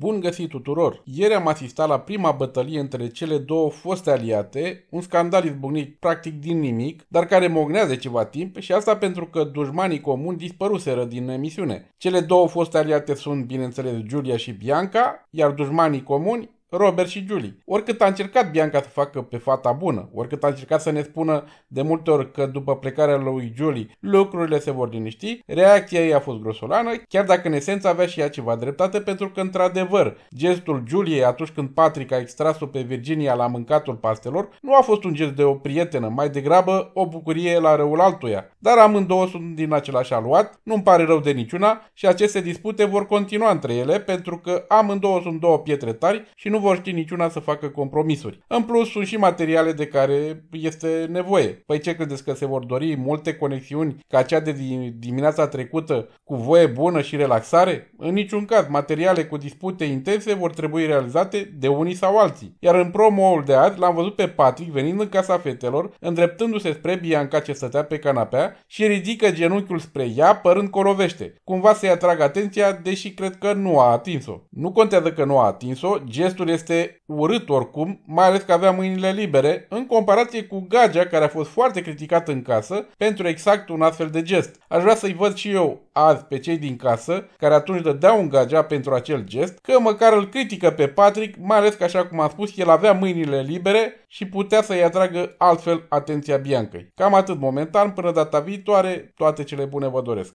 Bun găsit tuturor! Ieri am asistat la prima bătălie între cele două foste aliate, un scandal izbucnit practic din nimic, dar care mognează ceva timp și asta pentru că dușmanii comuni dispăruseră din emisiune. Cele două foste aliate sunt, bineînțeles, Giulia și Bianca, iar dușmanii comuni Robert și Julie. Oricât a încercat Bianca să facă pe fata bună, oricât a încercat să ne spună de multe ori că după plecarea lui Julie lucrurile se vor liniști, reacția ei a fost grosolană, chiar dacă în esență avea și ea ceva dreptate, pentru că într-adevăr gestul Julie atunci când Patrick a extras-o pe Virginia la mâncatul pastelor nu a fost un gest de o prietenă, mai degrabă o bucurie la răul altuia. Dar amândouă sunt din același aluat, nu-mi pare rău de niciuna și aceste dispute vor continua între ele pentru că amândouă sunt două pietre tari și nu nu vor ști niciuna să facă compromisuri. În plus, sunt și materiale de care este nevoie. Păi ce credeți că se vor dori multe conexiuni ca cea de dimineața trecută cu voie bună și relaxare? În niciun caz, materiale cu dispute intense vor trebui realizate de unii sau alții. Iar în promo-ul de azi l-am văzut pe Patrick venind în casa fetelor, îndreptându-se spre Bianca ce stătea pe canapea și ridică genunchiul spre ea, părând corovește. Cumva să-i atrag atenția, deși cred că nu a atins-o. Nu contează că nu a atins-o, gestul Totul este urât oricum, mai ales că avea mâinile libere, în comparație cu Gagea, care a fost foarte criticat în casă pentru exact un astfel de gest. Aș vrea să-i văd și eu azi pe cei din casă, care atunci dădeau un Gagea pentru acel gest, că măcar îl critică pe Patrick, mai ales că, așa cum am spus, el avea mâinile libere și putea să-i atragă altfel atenția Biancăi. Cam atât momentan, până data viitoare, toate cele bune vă doresc!